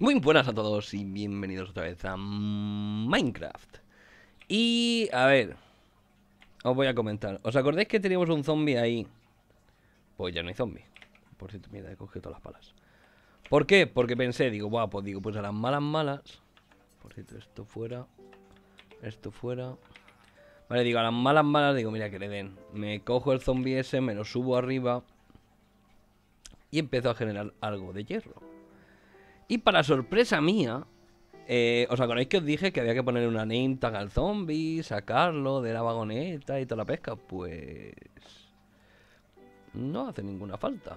Muy buenas a todos y bienvenidos otra vez a Minecraft. Y a ver, os voy a comentar. ¿Os acordáis que teníamos un zombie ahí? Pues ya no hay zombie. Por cierto, mira, he cogido todas las palas. ¿Por qué? Porque pensé, digo, guau, pues digo, pues a las malas malas. Por cierto, esto fuera. Esto fuera. Vale, digo, a las malas malas, digo, mira que le den. Me cojo el zombie ese, me lo subo arriba. Y empiezo a generar algo de hierro. Y para sorpresa mía, eh, ¿os acordáis que os dije que había que poner una name tag al zombie, sacarlo de la vagoneta y toda la pesca? Pues... No hace ninguna falta.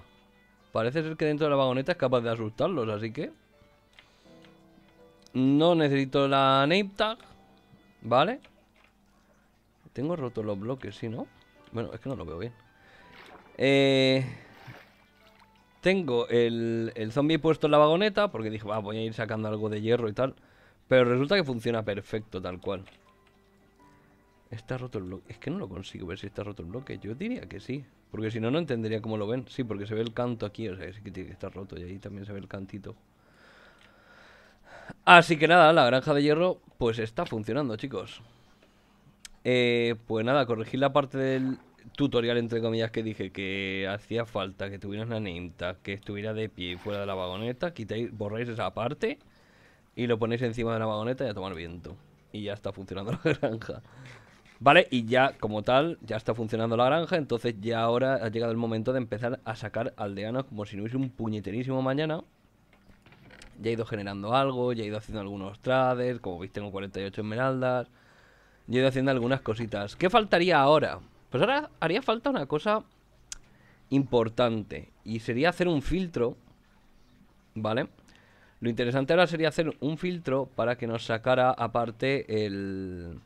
Parece ser que dentro de la vagoneta es capaz de asustarlos, así que... No necesito la name tag, ¿vale? Tengo roto los bloques, ¿sí, no? Bueno, es que no lo veo bien. Eh... Tengo el, el zombie puesto en la vagoneta porque dije, voy a ir sacando algo de hierro y tal. Pero resulta que funciona perfecto tal cual. Está roto el bloque. Es que no lo consigo ver si está roto el bloque. Yo diría que sí. Porque si no, no entendería cómo lo ven. Sí, porque se ve el canto aquí. O sea, es que tiene que estar roto. Y ahí también se ve el cantito. Así que nada, la granja de hierro pues está funcionando, chicos. Eh, pues nada, corregir la parte del, tutorial, entre comillas, que dije que hacía falta que tuviera una ninta que estuviera de pie fuera de la vagoneta, quitáis, borráis esa parte y lo ponéis encima de la vagoneta y a tomar viento. Y ya está funcionando la granja. Vale, y ya como tal, ya está funcionando la granja, entonces ya ahora ha llegado el momento de empezar a sacar aldeanos como si no hubiese un puñeterísimo mañana. Ya he ido generando algo, ya he ido haciendo algunos trades, como veis tengo 48 esmeraldas. Ya he ido haciendo algunas cositas. ¿Qué faltaría ahora? Pues ahora haría falta una cosa importante y sería hacer un filtro, ¿vale? Lo interesante ahora sería hacer un filtro para que nos sacara aparte el...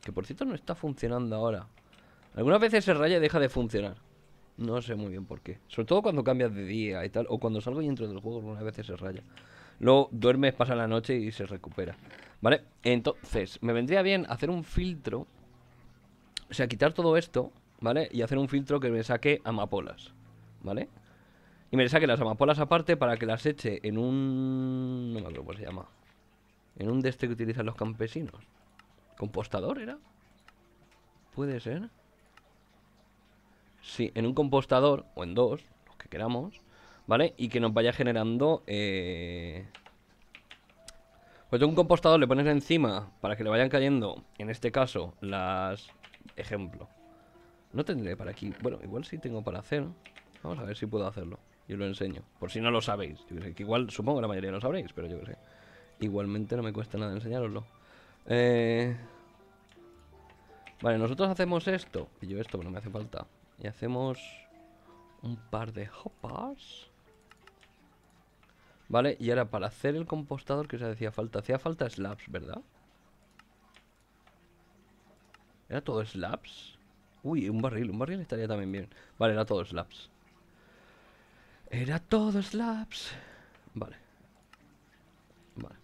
Que por cierto no está funcionando ahora. Algunas veces se raya y deja de funcionar. No sé muy bien por qué. Sobre todo cuando cambias de día y tal. O cuando salgo y entro del juego, algunas veces se raya. Luego duermes, pasa la noche y se recupera. ¿Vale? Entonces, me vendría bien hacer un filtro o sea, quitar todo esto, ¿vale? Y hacer un filtro que me saque amapolas, ¿vale? Y me saque las amapolas aparte para que las eche en un... No me acuerdo cómo se llama. En un de este que utilizan los campesinos. ¿Compostador era? ¿Puede ser? Sí, en un compostador, o en dos, los que queramos, ¿vale? Y que nos vaya generando... Eh, pues tengo un compostador le pones encima para que le vayan cayendo, en este caso, las Ejemplo. No tendré para aquí. Bueno, igual sí tengo para hacer. Vamos a ver si puedo hacerlo. Yo lo enseño. Por si no lo sabéis. Yo que igual supongo que la mayoría lo sabréis, pero yo que sé. Igualmente no me cuesta nada enseñaroslo. Eh, vale, nosotros hacemos esto. Y yo esto, no me hace falta. Y hacemos un par de hoppers Vale, y ahora para hacer el compostador que se decía, falta. Hacía falta slabs, ¿verdad? ¿Era todo slabs? Uy, un barril, un barril estaría también bien Vale, era todo slabs Era todo slabs Vale Vale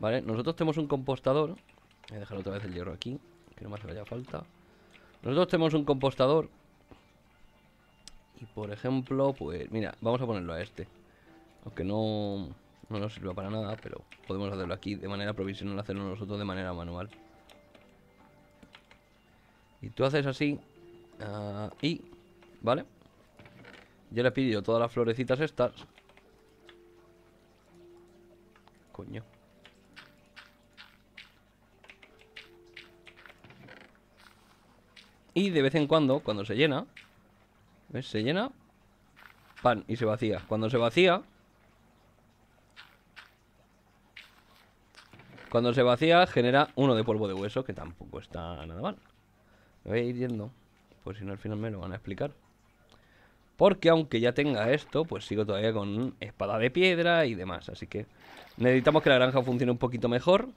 Vale, nosotros tenemos un compostador Voy a dejar otra vez el hierro aquí Que no más haya falta Nosotros tenemos un compostador Y por ejemplo, pues Mira, vamos a ponerlo a este Aunque no, no nos sirva para nada Pero podemos hacerlo aquí de manera provisional Hacerlo nosotros de manera manual y tú haces así ah, Y, ¿vale? Yo le he todas las florecitas estas Coño Y de vez en cuando, cuando se llena ¿Ves? Se llena Pan, y se vacía Cuando se vacía Cuando se vacía genera uno de polvo de hueso Que tampoco está nada mal me voy a ir yendo, por si no al final me lo van a explicar. Porque aunque ya tenga esto, pues sigo todavía con espada de piedra y demás. Así que necesitamos que la granja funcione un poquito mejor.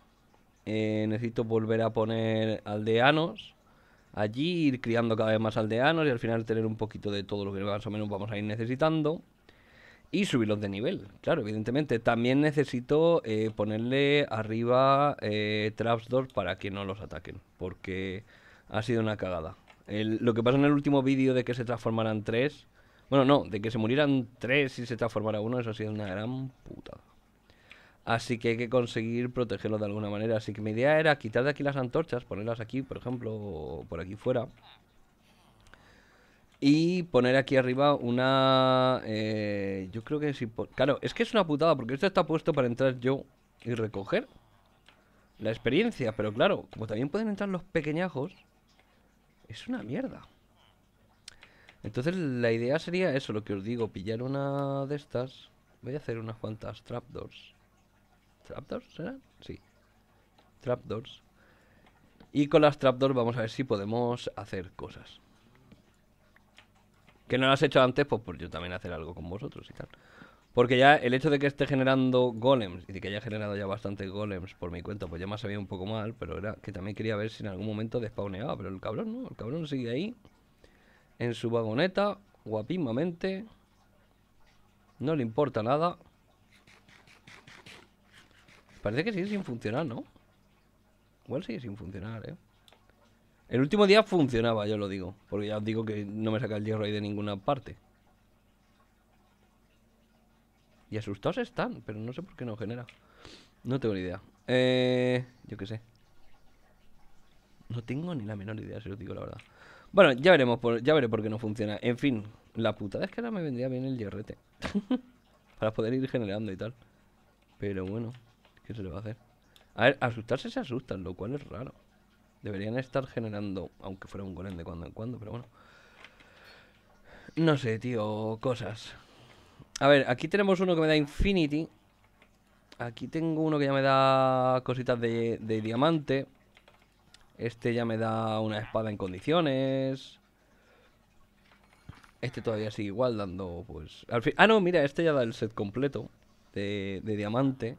Eh, necesito volver a poner aldeanos allí, ir criando cada vez más aldeanos y al final tener un poquito de todo lo que más o menos vamos a ir necesitando. Y subirlos de nivel, claro, evidentemente. También necesito eh, ponerle arriba eh, para que no los ataquen. Porque ha sido una cagada. lo que pasó en el último vídeo de que se transformaran tres. Bueno, no, de que se murieran tres y se transformara uno, eso ha sido una gran putada. Así que hay que conseguir protegerlo de alguna manera. Así que mi idea era quitar de aquí las antorchas, ponerlas aquí, por ejemplo, o por aquí fuera. Y poner aquí arriba una... Eh, yo creo que si... Claro, es que es una putada porque esto está puesto para entrar yo y recoger la experiencia. Pero claro, como también pueden entrar los pequeñajos es una mierda. Entonces la idea sería eso, lo que os digo, pillar una de estas. Voy a hacer unas cuantas trapdoors. ¿Trapdoors serán? Sí. Trapdoors. Y con las trapdoors vamos a ver si podemos hacer cosas. Que no las he hecho antes, pues yo también hacer algo con vosotros y tal. Porque ya el hecho de que esté generando golems y de que haya generado ya bastantes golems por mi cuenta, pues ya me sabía un poco mal, pero era que también quería ver si en algún momento despauneaba pero el cabrón no, el cabrón sigue ahí, en su vagoneta, guapísimamente, no le importa nada. Parece que sigue sin funcionar, ¿no? Igual sigue sin funcionar, ¿eh? El último día funcionaba, yo lo digo, porque ya os digo que no me saca el hierro ahí de ninguna parte. Y asustados están, pero no sé por qué no genera. No tengo ni idea. Eh, yo qué sé. No tengo ni la menor idea, se lo digo la verdad. Bueno, ya veremos, por, ya veré por qué no funciona. En fin, la putada es que ahora me vendría bien el hierrete. Para poder ir generando y tal. Pero bueno, ¿qué se le va a hacer? A ver, asustarse se asustan, lo cual es raro. Deberían estar generando, aunque fuera un golem de cuando en cuando, pero bueno. No sé, tío, cosas. A ver, aquí tenemos uno que me da Infinity. Aquí tengo uno que ya me da cositas de, diamante. Este ya me da una espada en condiciones. Este todavía sigue igual dando, pues... Al fin... Ah, no, mira, este ya da el set completo de, diamante.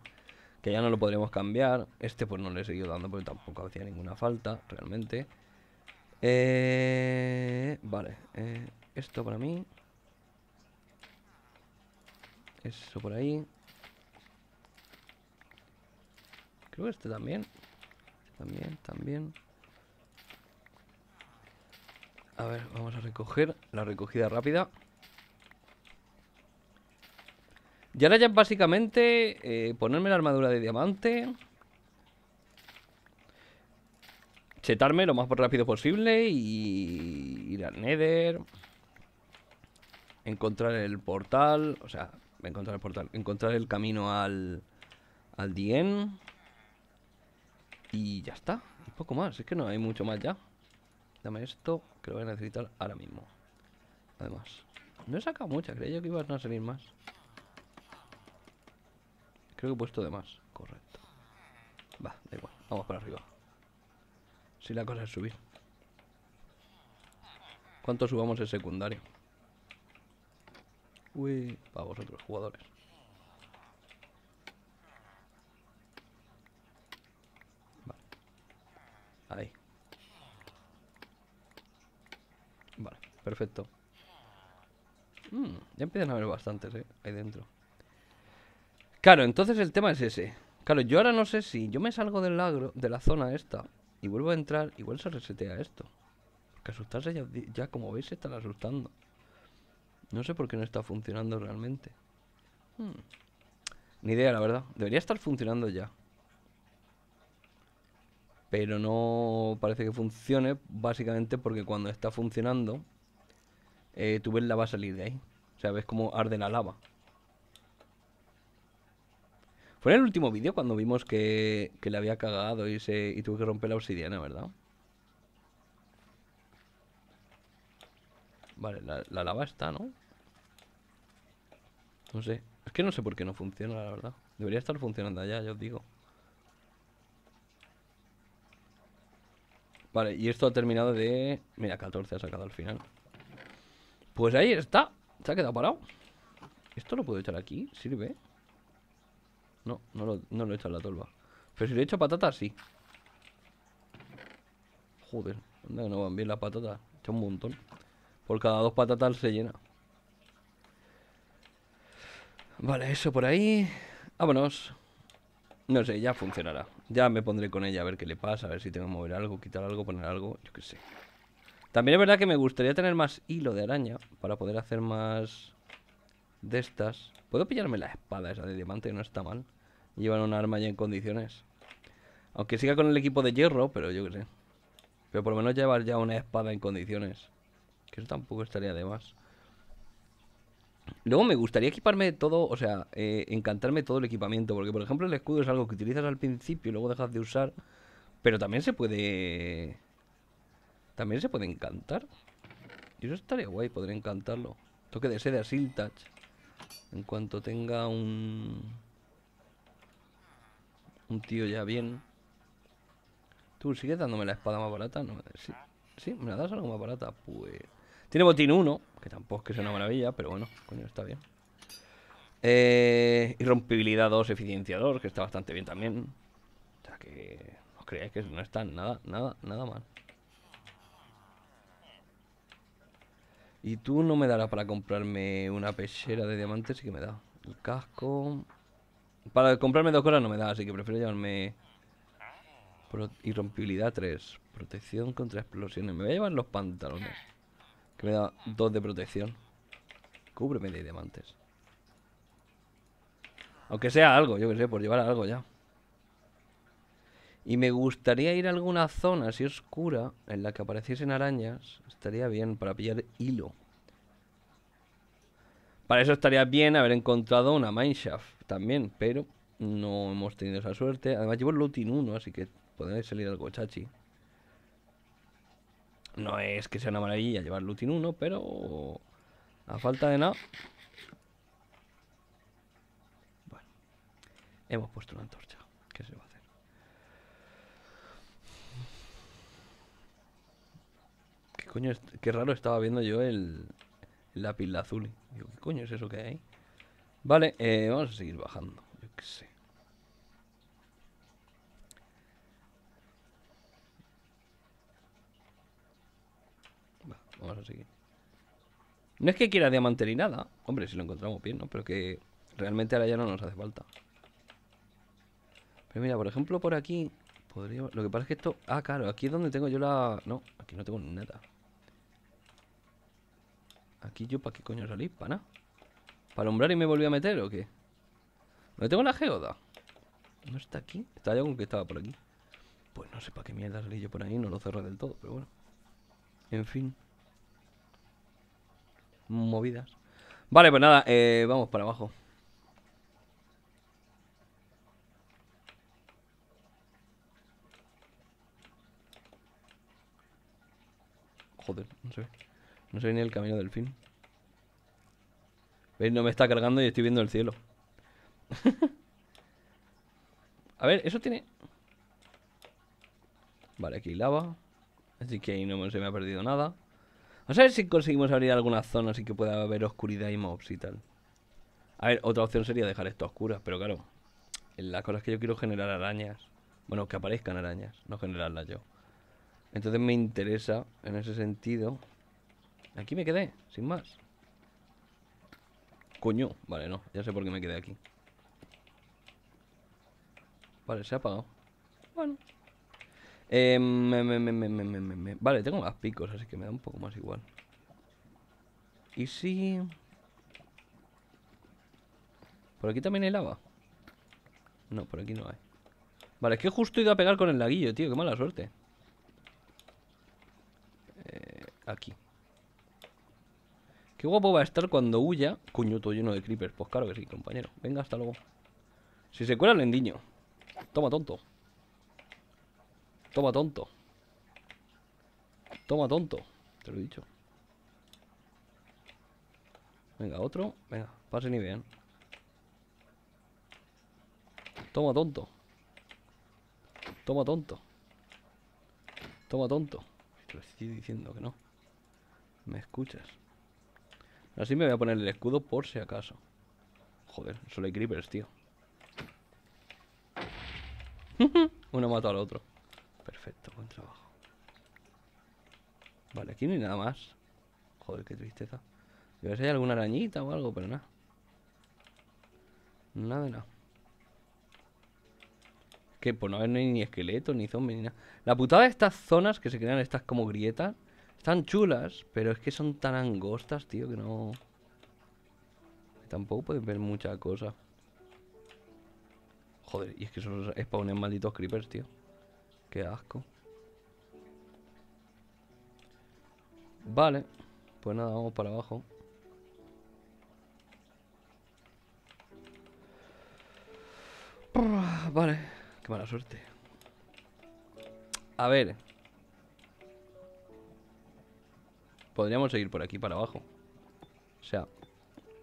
Que ya no lo podremos cambiar. Este pues no le he seguido dando porque tampoco hacía ninguna falta, realmente. Eh... Vale. Eh, esto para mí. Eso por ahí. Creo que este también. Este también, también. A ver, vamos a recoger la recogida rápida. Y ahora ya básicamente eh, ponerme la armadura de diamante. Chetarme lo más rápido posible y ir al Nether. Encontrar el portal. O sea, Encontrar el portal. Encontrar el camino al... Al Dien. Y ya está. Y poco más. Es que no hay mucho más ya. Dame esto, que lo voy a necesitar ahora mismo. Además. No he sacado mucha. Creía yo que ibas a salir más. Creo que he puesto de más. Correcto. Va, da igual. Vamos para arriba. Si la cosa es subir. ¿Cuánto subamos el secundario? para vosotros, jugadores. Vale. Ahí. Vale, perfecto. Mm, ya empiezan a haber bastantes, ¿eh? Ahí dentro. Claro, entonces el tema es ese. Claro, yo ahora no sé si yo me salgo del lagro, de la zona esta, y vuelvo a entrar, igual se resetea esto. Porque asustarse ya, ya como veis, se están asustando. No sé por qué no está funcionando realmente. Hmm. Ni idea, la verdad. Debería estar funcionando ya. Pero no parece que funcione, básicamente porque cuando está funcionando, eh, tú la va a salir de ahí. O sea, ves cómo arde la lava. Fue en el último vídeo cuando vimos que, que le había cagado y, se, y tuve que romper la obsidiana, ¿verdad? Vale, la, la lava está, ¿no? No sé. Es que no sé por qué no funciona, la verdad. Debería estar funcionando allá, ya os digo. Vale, y esto ha terminado de... Mira, 14 ha sacado al final. Pues ahí está. Se ha quedado parado. ¿Esto lo puedo echar aquí? ¿Sirve? No, no lo, no he echado en la tolva. Pero si le he hecho patatas, sí. Joder, dónde no van bien las patatas. He hecho un montón. Por cada dos patatas se llena. Vale, eso por ahí. Vámonos. No sé, ya funcionará. Ya me pondré con ella a ver qué le pasa, a ver si tengo que mover algo, quitar algo, poner algo, yo qué sé. También es verdad que me gustaría tener más hilo de araña para poder hacer más de estas. Puedo pillarme la espada esa de diamante, no está mal. Llevan un arma ya en condiciones. Aunque siga con el equipo de hierro, pero yo qué sé. Pero por lo menos llevar ya una espada en condiciones. Eso tampoco estaría de más. Luego me gustaría equiparme todo, o sea, eh, encantarme todo el equipamiento, porque por ejemplo el escudo es algo que utilizas al principio y luego dejas de usar, pero también se puede... También se puede encantar. Y eso estaría guay, podría encantarlo. Toque de sede a Siltach. En cuanto tenga un... Un tío ya bien. Tú sigues dándome la espada más barata, no ¿Sí? ¿Sí? ¿Me la das algo más barata? Pues... Tiene botín 1, que tampoco es que sea una maravilla, pero bueno, coño, está bien. Eh, irrompibilidad 2, eficienciador, que está bastante bien también. O sea que no creáis que no está nada, nada, nada mal. Y tú no me darás para comprarme una pechera de diamantes, sí que me da. El casco. Para comprarme dos cosas no me da, así que prefiero llevarme. Irrompibilidad 3. Protección contra explosiones. Me voy a llevar los pantalones. Que me da dos de protección. Cúbreme de diamantes. Aunque sea algo, yo que sé, por llevar algo ya. Y me gustaría ir a alguna zona así oscura en la que apareciesen arañas. Estaría bien para pillar hilo. Para eso estaría bien haber encontrado una mineshaft también, pero no hemos tenido esa suerte. Además llevo el in 1, así que podría salir algo chachi. No es que sea una maravilla llevar Lutin 1, pero a falta de nada. Bueno, hemos puesto una antorcha. ¿Qué se va a hacer? ¿Qué coño? Qué raro estaba viendo yo el, lápiz azul. azul. Digo, ¿qué coño es eso que hay ahí? Vale, eh, vamos a seguir bajando. Yo qué sé. Vamos a seguir. No es que quiera diamante ni nada. Hombre, si lo encontramos bien, ¿no? Pero que realmente ahora ya no nos hace falta. Pero mira, por ejemplo, por aquí podría... Lo que pasa es que esto... Ah, claro, aquí es donde tengo yo la... No, aquí no tengo nada. Aquí yo para qué coño salí, para nada, ¿Para alumbrar y me volví a meter o qué? ¿No tengo la geoda? ¿No está aquí? Estaba yo con que estaba por aquí. Pues no sé para qué mierda salí yo por ahí, no lo cerré del todo, pero bueno. En fin movidas. Vale, pues nada, eh, vamos para abajo. Joder, no se ve No se ve ni el camino del fin. ¿Veis? No me está cargando y estoy viendo el cielo. A ver, eso tiene... Vale, aquí lava. Así que ahí no se me ha perdido nada. No sé si conseguimos abrir alguna zona así que pueda haber oscuridad y mobs y tal. A ver, otra opción sería dejar esto a oscuras, pero claro. La cosa es que yo quiero generar arañas. Bueno, que aparezcan arañas, no generarlas yo. Entonces me interesa, en ese sentido... Aquí me quedé, sin más. Coño, vale, no, ya sé por qué me quedé aquí. Vale, se ha apagado. Bueno. Em, me, vale, tengo más picos, así que me da un poco más igual. ¿Y si...? ¿Por aquí también hay lava? No, por aquí no hay. Vale, es que justo he ido a pegar con el laguillo, tío. Qué mala suerte. Eh, aquí. Qué guapo va a estar cuando huya. Coño, todo lleno de creepers. Pues claro que sí, compañero. Venga, hasta luego. Si se cuela el endiño Toma, tonto. Toma tonto. Toma tonto. Te lo he dicho. Venga, otro. Venga, pase ni bien. Toma tonto. Toma tonto. Toma tonto. Te lo estoy diciendo que no. ¿Me escuchas? Así me voy a poner el escudo por si acaso. Joder, solo hay creepers, tío. Uno mata al otro. Vale, aquí no hay nada más. Joder, qué tristeza. A ver si hay alguna arañita o algo, pero nada. Nada nada nada. Que por no hay ni esqueleto, ni zombies, ni nada. La putada de estas zonas que se crean, estas como grietas, están chulas, pero es que son tan angostas, tío, que no... Tampoco puedes ver mucha cosa. Joder, y es que esos spawnen malditos creepers, tío. Qué asco. Vale, pues nada, vamos para abajo. Vale, qué mala suerte. A ver. Podríamos seguir por aquí para abajo. O sea,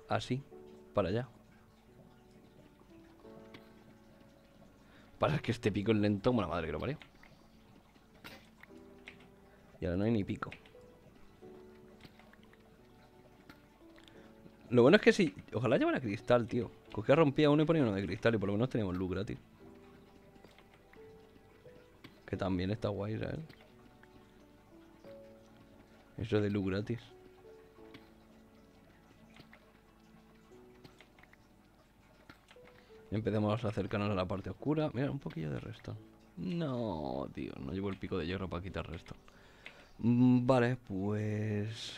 así, para allá. Para que este pico es lento madre que lo parió. Y ahora no hay ni pico. Lo bueno es que sí Ojalá llevara cristal, tío. Cogía, rompía uno y ponía uno de cristal y por lo menos teníamos luz gratis. Que también está guay, ¿sabes? Eso de luz gratis. Empecemos a acercarnos a la parte oscura. Mira, un poquillo de resto. No, tío, no llevo el pico de hierro para quitar resto. Mm, vale, pues...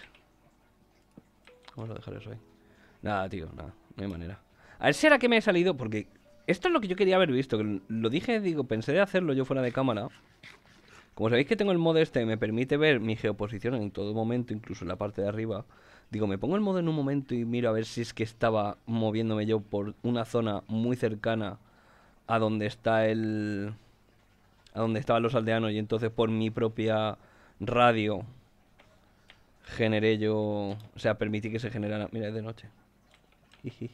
Vamos a dejar eso ahí. Nada, tío, nada. No hay manera. A ver, era que me he salido? Porque esto es lo que yo quería haber visto. Que lo dije, digo, pensé de hacerlo yo fuera de cámara. Como sabéis que tengo el modo este, me permite ver mi geoposición en todo momento, incluso en la parte de arriba. Digo, me pongo el modo en un momento y miro a ver si es que estaba moviéndome yo por una zona muy cercana a donde está el... a donde estaban los aldeanos y entonces por mi propia radio generé yo... o sea, permití que se generara... Mira, es de noche.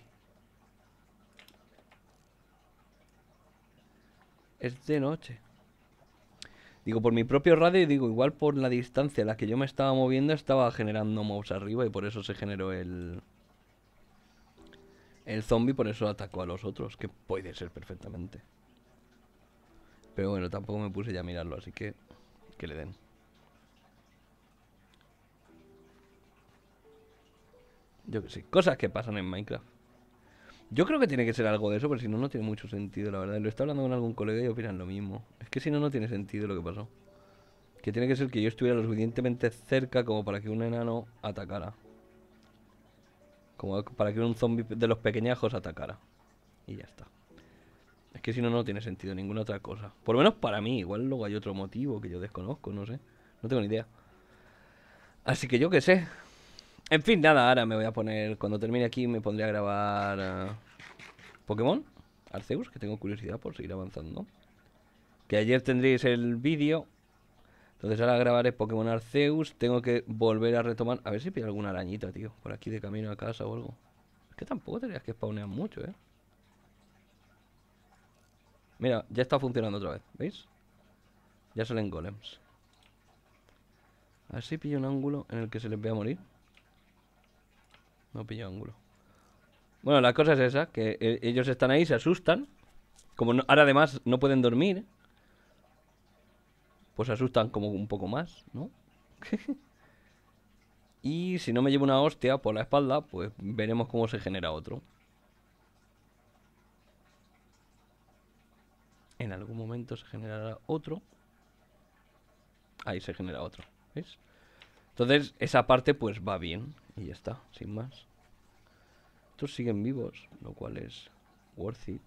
Es de noche. Digo, por mi propio radio, digo, igual por la distancia a la que yo me estaba moviendo, estaba generando mobs arriba y por eso se generó el... El zombie por eso atacó a los otros, que puede ser perfectamente. Pero bueno, tampoco me puse ya a mirarlo, así que... Que le den. Yo que sé, cosas que pasan en Minecraft. Yo creo que tiene que ser algo de eso, pero si no, no tiene mucho sentido, la verdad. Lo está hablando con algún colega y opinan lo mismo. Es que si no, no tiene sentido lo que pasó. Que tiene que ser que yo estuviera lo suficientemente cerca como para que un enano atacara. Como para que un zombie de los pequeñajos atacara. Y ya está. Es que si no, no tiene sentido ninguna otra cosa. Por lo menos para mí. Igual luego hay otro motivo que yo desconozco, no sé. No tengo ni idea. Así que yo qué sé. En fin, nada, ahora me voy a poner. Cuando termine aquí, me pondré a grabar. Eh, Pokémon Arceus, que tengo curiosidad por seguir avanzando. Que ayer tendréis el vídeo. Entonces ahora grabaré Pokémon Arceus. Tengo que volver a retomar. A ver si pillo alguna arañita, tío. Por aquí de camino a casa o algo. Es que tampoco tendrías que spawnear mucho, eh. Mira, ya está funcionando otra vez. ¿Veis? Ya salen golems. A ver si pillo un ángulo en el que se les vea morir. No pillo ángulo. Bueno, la cosa es esa, que eh, ellos están ahí, se asustan. Como ahora además no pueden dormir, pues se asustan como un poco más, ¿no? y si no me llevo una hostia por la espalda, pues veremos cómo se genera otro. En algún momento se generará otro. Ahí se genera otro, Entonces esa parte pues va bien, y ya está, sin más. Estos siguen vivos, lo cual es worth it.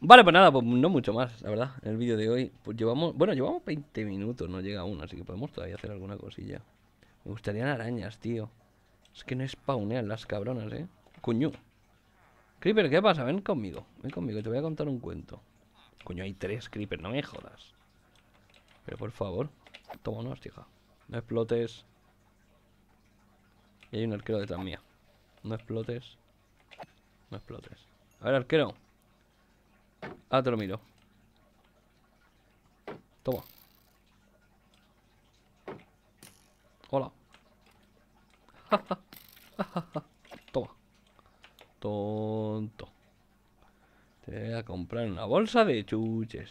Vale, pues nada, pues no mucho más, la verdad, en el vídeo de hoy. Pues llevamos, bueno, llevamos 20 minutos, no llega aún, así que podemos todavía hacer alguna cosilla. Me gustarían arañas, tío. Es que no spawnean las cabronas, eh. ¡Cuñu! Creeper, ¿qué pasa? Ven conmigo, ven conmigo, te voy a contar un cuento. Coño, hay tres Creeper, no me jodas. Pero por favor, tómanos, hija. No explotes. Y hay un arquero detrás mía. No explotes. No explotes. A ver, arquero. Ah, te lo miro. Toma. Hola. Toma. Tonto. Te voy a comprar una bolsa de chuches.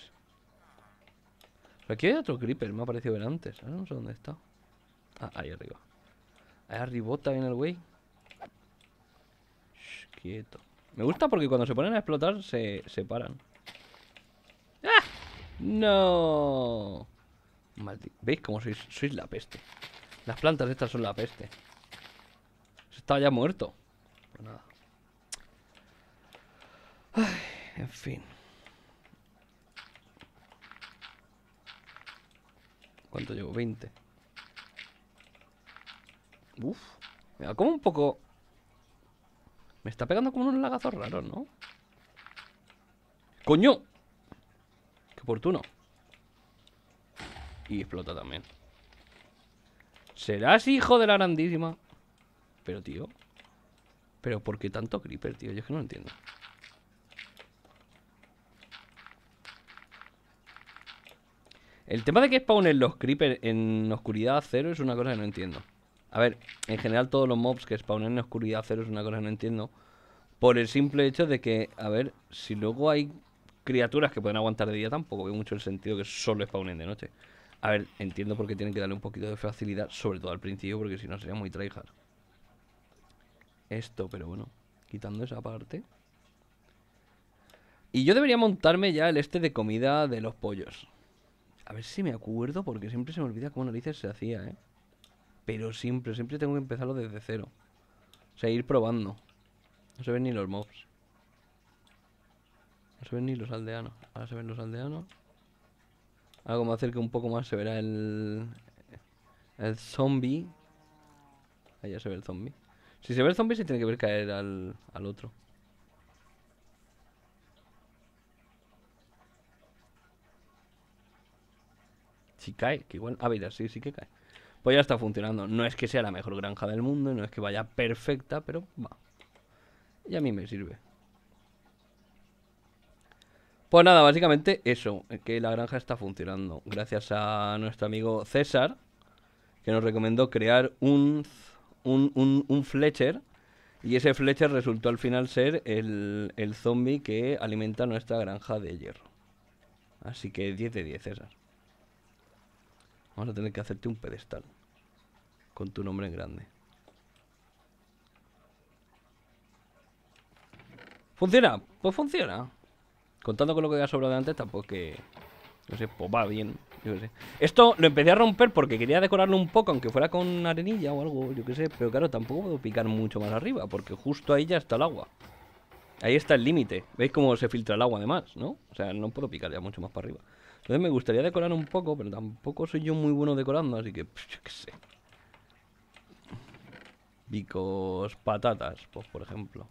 aquí hay otro creeper, me ha parecido ver antes. Ah, no sé dónde está. Ah, ahí arriba. Ahí arribota bien el güey. quieto. Me gusta porque cuando se ponen a explotar se, paran. ¡Ah! ¡No! ¿Veis cómo sois, la peste? Las plantas estas son la peste. Se estaba ya muerto. Pues nada. Ay, en fin. ¿Cuánto llevo? 20. Uf. Me da como un poco... Me está pegando como unos lagazos raro, ¿no? ¡Coño! ¡Qué oportuno! Y explota también. Serás hijo de la grandísima. Pero, tío. Pero, ¿por qué tanto creeper, tío? Yo es que no lo entiendo. El tema de que spawnen los creeper en oscuridad cero es una cosa que no entiendo. A ver, en general todos los mobs que spawnen en oscuridad cero es una cosa que no entiendo. Por el simple hecho de que, a ver, si luego hay criaturas que pueden aguantar de día, tampoco veo mucho el sentido que solo spawnen de noche. A ver, entiendo por qué tienen que darle un poquito de facilidad, sobre todo al principio, porque si no sería muy tryhard. Esto, pero bueno, quitando esa parte. Y yo debería montarme ya el este de comida de los pollos. A ver si me acuerdo, porque siempre se me olvida cómo narices se hacía, ¿eh? pero siempre, siempre tengo que empezarlo desde cero. O sea, ir probando. No se ven ni los mobs. No se ven ni los aldeanos. Ahora se ven los aldeanos. Ahora como que un poco más se verá el... El zombie. Ahí ya se ve el zombie. Si se ve el zombie se tiene que ver caer al, al otro. Si cae, que igual... Ah, mira, sí, sí que cae pues ya está funcionando. No es que sea la mejor granja del mundo, no es que vaya perfecta, pero va. Y a mí me sirve. Pues nada, básicamente eso, que la granja está funcionando. Gracias a nuestro amigo César, que nos recomendó crear un, un, un, un Fletcher. Y ese Fletcher resultó al final ser el, el zombie que alimenta nuestra granja de hierro. Así que 10 de 10, César. Vamos a tener que hacerte un pedestal con tu nombre en grande. ¿Funciona? Pues funciona. Contando con lo que ya sobrado de antes, tampoco que... No sé, pues va bien. Esto lo empecé a romper porque quería decorarlo un poco, aunque fuera con arenilla o algo, yo qué sé. Pero claro, tampoco puedo picar mucho más arriba, porque justo ahí ya está el agua. Ahí está el límite. ¿Veis cómo se filtra el agua además, no? O sea, no puedo picar ya mucho más para arriba. Entonces me gustaría decorar un poco, pero tampoco soy yo muy bueno decorando, así que, qué sé. Bicos patatas, pues por ejemplo.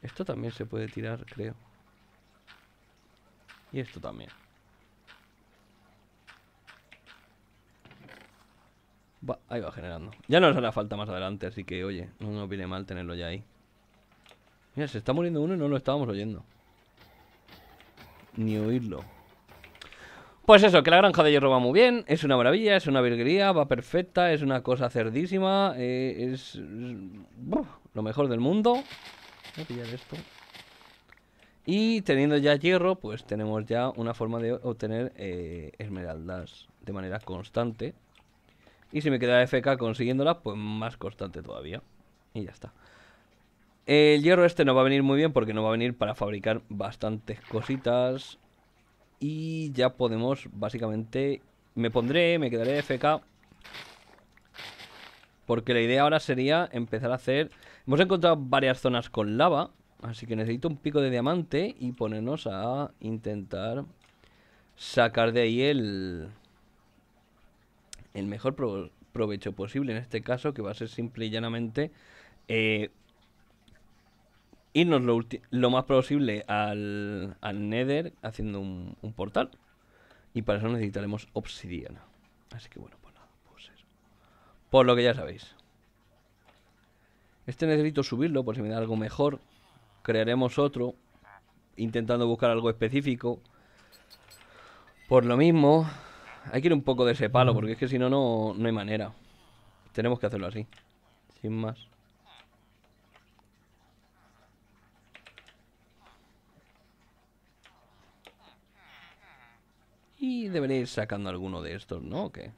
Esto también se puede tirar, creo. Y esto también. Va, ahí va generando. Ya no nos hará falta más adelante, así que oye, no viene mal tenerlo ya ahí. Mira, se está muriendo uno y no lo estábamos oyendo ni oírlo. Pues eso, que la granja de hierro va muy bien, es una maravilla, es una virguería, va perfecta, es una cosa cerdísima, eh, es, lo mejor del mundo. esto. Y teniendo ya hierro, pues tenemos ya una forma de obtener eh, esmeraldas de manera constante. Y si me queda FK consiguiéndola, pues más constante todavía. Y ya está. El hierro este no va a venir muy bien porque no va a venir para fabricar bastantes cositas. Y ya podemos, básicamente, me pondré, me quedaré FK. Porque la idea ahora sería empezar a hacer... Hemos encontrado varias zonas con lava, así que necesito un pico de diamante y ponernos a intentar sacar de ahí el, el mejor provecho posible. En este caso, que va a ser simple y llanamente eh, irnos lo, lo más posible al, al Nether haciendo un, un, portal. Y para eso necesitaremos obsidiana. Así que bueno, pues nada, pues eso. Por lo que ya sabéis. Este necesito subirlo por si me da algo mejor. Crearemos otro. Intentando buscar algo específico. Por lo mismo, hay que ir un poco de ese palo mm. porque es que si no, no hay manera. Tenemos que hacerlo así. Sin más. Y debería ir sacando alguno de estos, ¿no? qué?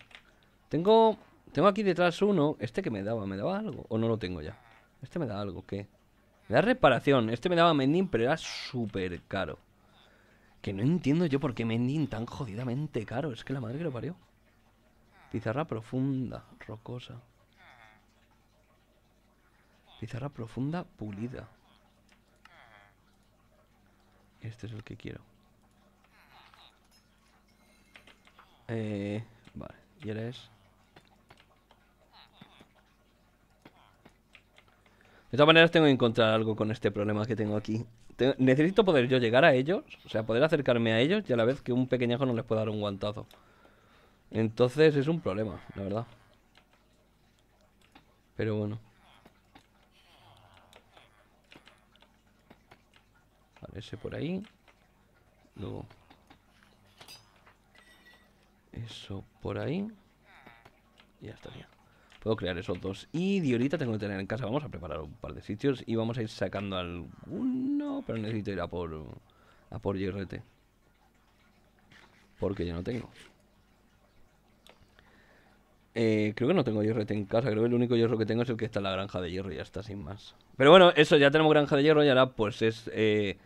Tengo, tengo aquí detrás uno. ¿Este que me daba? ¿Me daba algo? ¿O no lo tengo ya? Este me da algo, ¿qué? Me da reparación. Este me daba mending, pero era súper caro. Que no entiendo yo por qué mending tan jodidamente caro. Es que la madre que lo parió. Pizarra profunda, rocosa. Pizarra profunda pulida. Este es el que quiero. Eh, vale, y es De todas maneras tengo que encontrar algo con este problema que tengo aquí. necesito poder yo llegar a ellos, o sea, poder acercarme a ellos y a la vez que un pequeñajo no les pueda dar un guantazo. Entonces es un problema, la verdad. Pero bueno. Vale, ese por ahí. Luego eso por ahí. Y ya estaría. Puedo crear esos dos. Y ahorita tengo que tener en casa. Vamos a preparar un par de sitios y vamos a ir sacando alguno. Pero necesito ir a por, a por Yerrete. Porque ya no tengo. Eh, creo que no tengo hierro en casa, creo que el único hierro que tengo es el que está en la granja de hierro y ya está, sin más. Pero bueno, eso, ya tenemos granja de hierro y ahora pues es... Eh,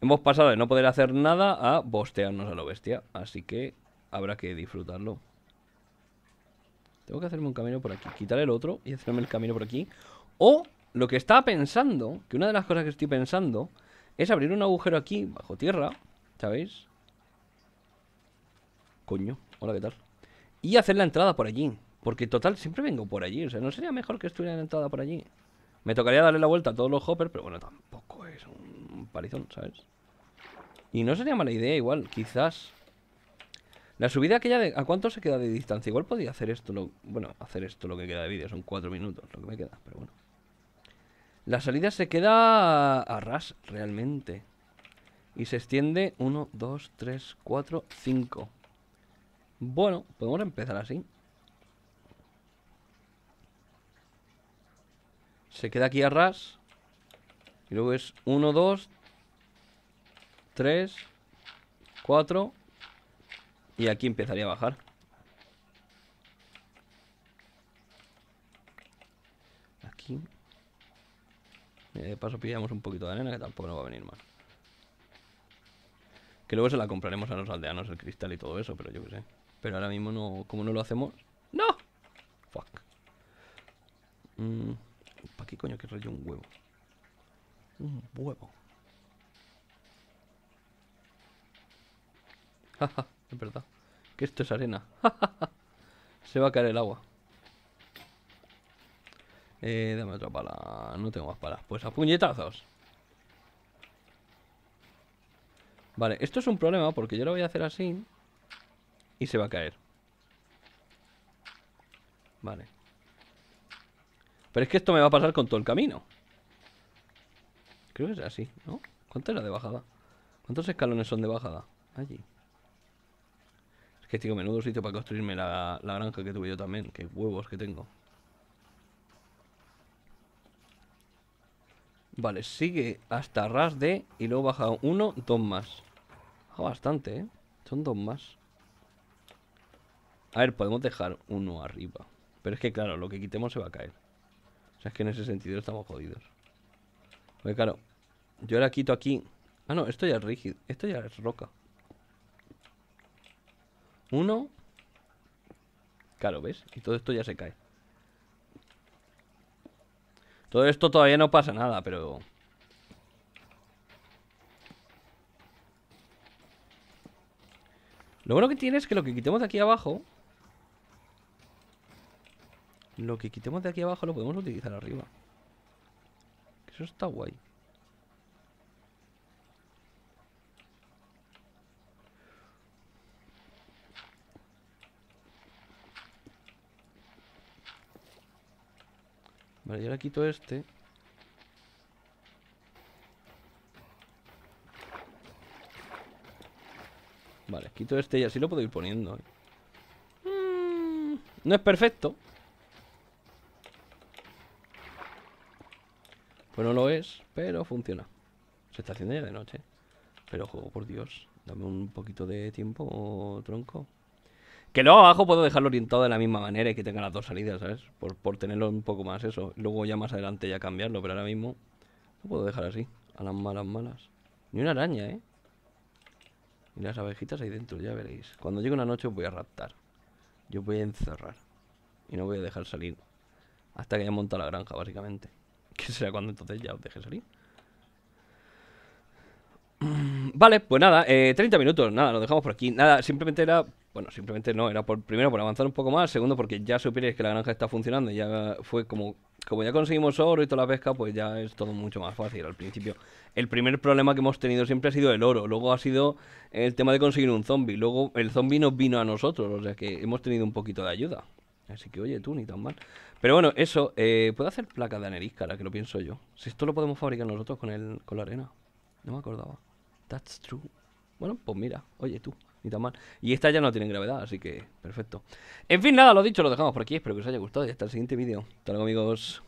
hemos pasado de no poder hacer nada a bostearnos a la bestia, así que habrá que disfrutarlo. Tengo que hacerme un camino por aquí, quitar el otro y hacerme el camino por aquí. O lo que estaba pensando, que una de las cosas que estoy pensando es abrir un agujero aquí, bajo tierra, ¿sabéis? Coño, hola, ¿qué tal? Y hacer la entrada por allí. Porque total, siempre vengo por allí. O sea, ¿no sería mejor que estuviera la entrada por allí? Me tocaría darle la vuelta a todos los hoppers, pero bueno, tampoco es un parizón, ¿sabes? Y no sería mala idea igual, quizás la subida aquella de... ¿A cuánto se queda de distancia? Igual podía hacer esto, lo, bueno, hacer esto lo que queda de vídeo. Son cuatro minutos lo que me queda, pero bueno. La salida se queda a ras, realmente. Y se extiende 1, 2, 3, 4, 5. Bueno, podemos empezar así. Se queda aquí a ras. Y luego es 1, 2, 3, 4, y aquí empezaría a bajar. Aquí. de paso pillamos un poquito de arena que tampoco nos va a venir mal. Que luego se la compraremos a los aldeanos el cristal y todo eso, pero yo qué sé. Pero ahora mismo no, como no lo hacemos... ¡No! Fuck. Mm, ¿Para qué coño que rollo un huevo? Un huevo. Jaja. Es verdad. Que esto es arena. Se va a caer el agua. Eh, dame otra pala. No tengo más palas. Pues a puñetazos. Vale, esto es un problema porque yo lo voy a hacer así y se va a caer. Vale. Pero es que esto me va a pasar con todo el camino. Creo que es así, ¿no? ¿Cuánto era de bajada? ¿Cuántos escalones son de bajada? Allí. Es que, tío, menudo sitio para construirme la, la granja que tuve yo también. Qué huevos que tengo. Vale, sigue hasta ras de y luego baja uno, dos más. Baja bastante, ¿eh? Son dos más. A ver, podemos dejar uno arriba. Pero es que, claro, lo que quitemos se va a caer. O sea, es que en ese sentido estamos jodidos. Porque, claro, yo ahora quito aquí... Ah, no, esto ya es rígido. Esto ya es roca. Uno. Claro, ¿ves? Y todo esto ya se cae. Todo esto todavía no pasa nada, pero... Lo bueno que tiene es que lo que quitemos de aquí abajo... Lo que quitemos de aquí abajo lo podemos utilizar arriba. Eso está guay. Vale, yo le quito este. Vale, quito este y así lo puedo ir poniendo. ¿eh? Mm, no es perfecto. Pues no lo es, pero funciona. Se está haciendo ya de noche. Pero juego, por Dios. Dame un poquito de tiempo, tronco. Que luego abajo puedo dejarlo orientado de la misma manera y que tenga las dos salidas, ¿sabes? Por, por tenerlo un poco más eso. Luego ya más adelante ya cambiarlo, pero ahora mismo lo puedo dejar así. A las malas, malas. Ni una araña, ¿eh? Y las abejitas ahí dentro, ya veréis. Cuando llegue una noche os voy a raptar. Yo voy a encerrar. Y no voy a dejar salir. Hasta que haya montado la granja, básicamente. Que será cuando entonces ya os deje salir. Vale, pues nada, 30 eh, minutos, nada, lo dejamos por aquí. Nada, simplemente era bueno, simplemente no, era por, primero por avanzar un poco más, segundo porque ya supierais que la granja está funcionando, y ya fue como, como ya conseguimos oro y toda la pesca, pues ya es todo mucho más fácil al principio. El primer problema que hemos tenido siempre ha sido el oro, luego ha sido el tema de conseguir un zombie, luego el zombie nos vino a nosotros, o sea que hemos tenido un poquito de ayuda. Así que oye, tú ni tan mal. Pero bueno, eso, eh, ¿puedo hacer placa de anerisca, la que lo pienso yo? Si esto lo podemos fabricar nosotros con, el, con la arena. No me acordaba. That's true. Bueno, pues mira, oye tú. Y esta ya no tienen gravedad, así que perfecto. En fin, nada, lo dicho, lo dejamos por aquí. Espero que os haya gustado y hasta el siguiente vídeo. Hasta luego, amigos.